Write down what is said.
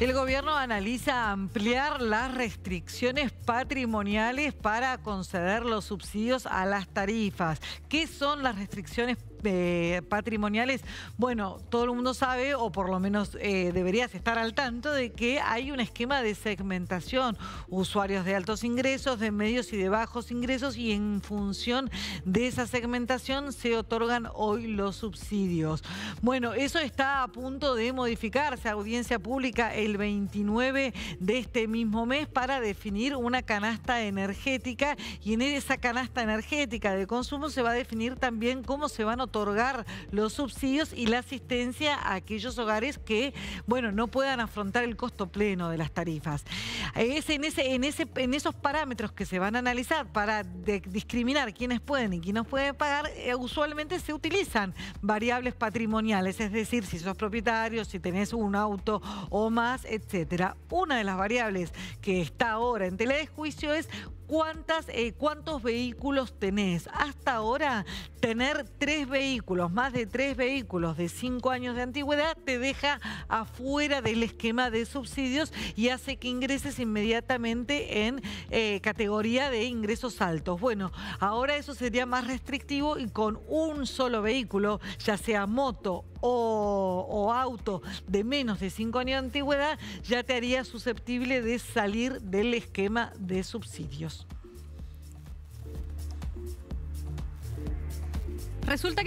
El gobierno analiza ampliar las restricciones patrimoniales para conceder los subsidios a las tarifas. ¿Qué son las restricciones patrimoniales, bueno, todo el mundo sabe, o por lo menos eh, deberías estar al tanto, de que hay un esquema de segmentación, usuarios de altos ingresos, de medios y de bajos ingresos, y en función de esa segmentación se otorgan hoy los subsidios. Bueno, eso está a punto de modificarse, audiencia pública el 29 de este mismo mes para definir una canasta energética y en esa canasta energética de consumo se va a definir también cómo se van a otorgar los subsidios y la asistencia a aquellos hogares que, bueno, no puedan afrontar el costo pleno de las tarifas. Es en, ese, en, ese, en esos parámetros que se van a analizar para discriminar quiénes pueden y quiénes no pueden pagar, eh, usualmente se utilizan variables patrimoniales, es decir, si sos propietario, si tenés un auto o más, etcétera. Una de las variables que está ahora en tela de juicio es cuántas, eh, cuántos vehículos tenés. Hasta ahora, tener tres vehículos, más de tres vehículos de cinco años de antigüedad, te deja afuera del esquema de subsidios y hace que ingreses inmediatamente en eh, categoría de ingresos altos. Bueno, ahora eso sería más restrictivo y con un solo vehículo, ya sea moto o, auto de menos de 5 años de antigüedad, ya te haría susceptible de salir del esquema de subsidios. Resulta que